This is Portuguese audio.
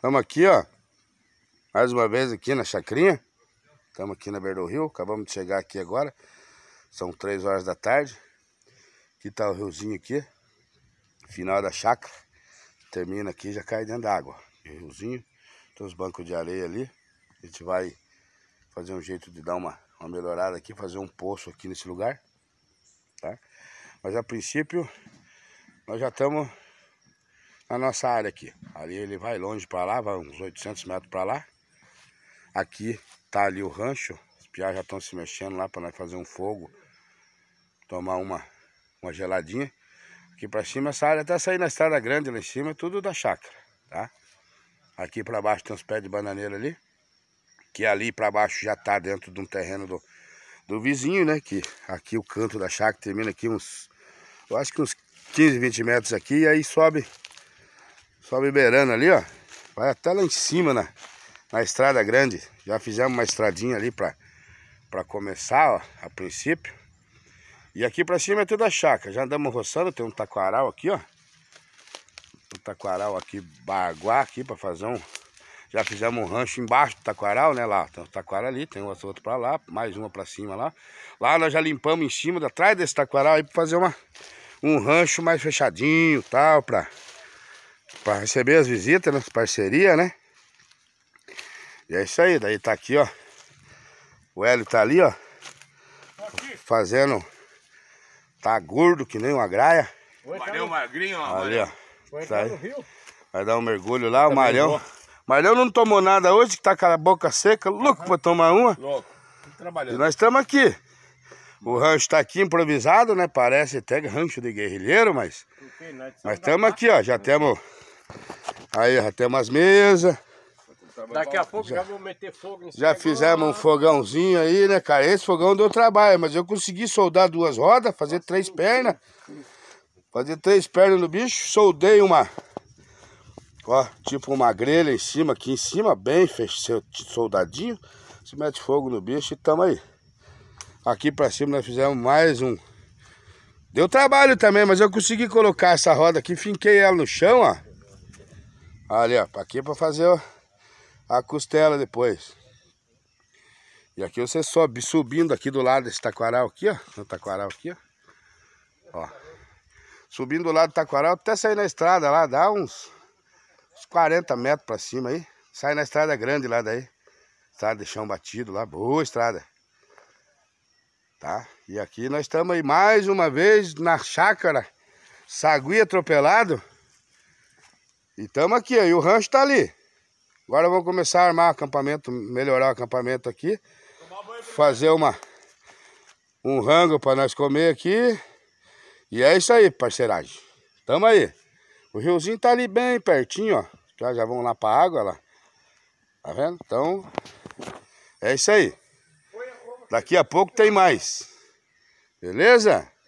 Estamos aqui, ó. Mais uma vez aqui na chacrinha. Estamos aqui na beira do rio. Acabamos de chegar aqui agora. São três horas da tarde. Aqui tá o riozinho aqui. Final da chácara. Termina aqui já cai dentro da água. o riozinho. Tem os bancos de areia ali. A gente vai fazer um jeito de dar uma, uma melhorada aqui. Fazer um poço aqui nesse lugar. Tá? Mas a princípio, nós já estamos na nossa área aqui. Ali ele vai longe para lá, vai uns 800 metros para lá. Aqui tá ali o rancho, os piás já estão se mexendo lá para nós fazer um fogo, tomar uma, uma geladinha. Aqui para cima essa área até tá sair na estrada grande lá em cima, é tudo da chácara, tá? Aqui para baixo tem uns pés de bananeira ali, que ali para baixo já tá dentro de um terreno do, do vizinho, né? Que aqui o canto da chácara termina aqui uns, eu acho que uns 15, 20 metros aqui, e aí sobe só liberando ali, ó. Vai até lá em cima, na, na estrada grande. Já fizemos uma estradinha ali pra, pra começar, ó, a princípio. E aqui pra cima é tudo a chácara. Já andamos roçando, tem um taquaral aqui, ó. Um taquaral aqui, baguá aqui, pra fazer um... Já fizemos um rancho embaixo do taquaral, né? Lá tem um taquaral ali, tem outro, outro pra lá, mais uma pra cima lá. Lá nós já limpamos em cima, atrás desse taquaral aí, pra fazer uma, um rancho mais fechadinho e tal, pra para receber as visitas, né? Parceria, né? E é isso aí, daí tá aqui, ó. O Hélio tá ali, ó. Aqui. Fazendo. Tá gordo que nem uma graia. Tá valeu magrinho, ó. Ali, ó. Tá aí. Vai dar um mergulho lá, o Marião. Marião não tomou nada hoje, que tá com a boca seca, louco uhum. pra tomar uma. Louco. Trabalhando. E nós estamos aqui. O rancho tá aqui improvisado, né? Parece até rancho de guerrilheiro, mas. Nós estamos aqui, ó. Já né? temos Aí, ó, temos as mesas. Daqui a pouco já, já meter fogo em cima. Já fizemos um fogãozinho aí, né, cara? Esse fogão deu trabalho, mas eu consegui soldar duas rodas, fazer três pernas. Fazer três pernas no bicho, soldei uma. Ó, tipo uma grelha em cima, aqui em cima, bem fechado, soldadinho. Se mete fogo no bicho e tamo aí. Aqui pra cima nós fizemos mais um. Deu trabalho também, mas eu consegui colocar essa roda aqui, finquei ela no chão, ó. Ali, ó, aqui é pra fazer ó, a costela depois. E aqui você sobe, subindo aqui do lado desse taquaral aqui, ó. No taquaral aqui, ó. ó. Subindo do lado do taquaral até sair na estrada lá, dá uns, uns 40 metros pra cima aí. Sai na estrada grande lá daí. Estrada de chão batido lá, boa estrada. Tá? E aqui nós estamos aí mais uma vez na chácara Sagui Atropelado. E estamos aqui, e o rancho está ali. Agora vamos começar a armar o acampamento, melhorar o acampamento aqui. Fazer uma, um rango para nós comer aqui. E é isso aí, parceiragem. Tamo aí. O riozinho tá ali bem pertinho, ó. Já, já vamos lá pra água, lá. Tá vendo? Então, é isso aí. Daqui a pouco tem mais. Beleza?